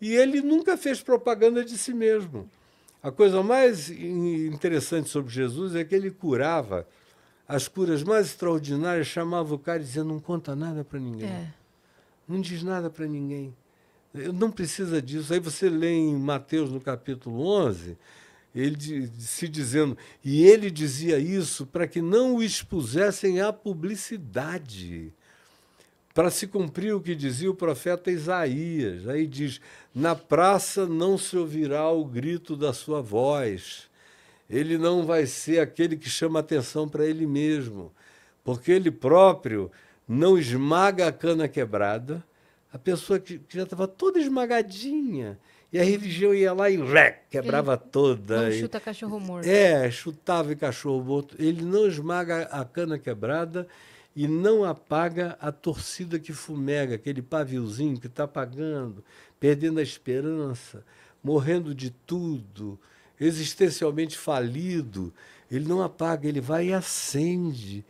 E ele nunca fez propaganda de si mesmo. A coisa mais interessante sobre Jesus é que ele curava as curas mais extraordinárias, chamava o cara e dizia: não conta nada para ninguém. É. Não diz nada para ninguém. Não precisa disso. Aí você lê em Mateus, no capítulo 11, ele se dizendo, e ele dizia isso para que não o expusessem à publicidade para se cumprir o que dizia o profeta Isaías. Aí diz: Na praça não se ouvirá o grito da sua voz. Ele não vai ser aquele que chama atenção para ele mesmo, porque ele próprio não esmaga a cana quebrada. A pessoa que, que já estava toda esmagadinha, e a religião ia lá e rec, quebrava ele toda. Não chuta cachorro morto. É, chutava e cachorro morto. Ele não esmaga a cana quebrada e não apaga a torcida que fumega, aquele paviozinho que está apagando, perdendo a esperança, morrendo de tudo, existencialmente falido. Ele não apaga, ele vai e acende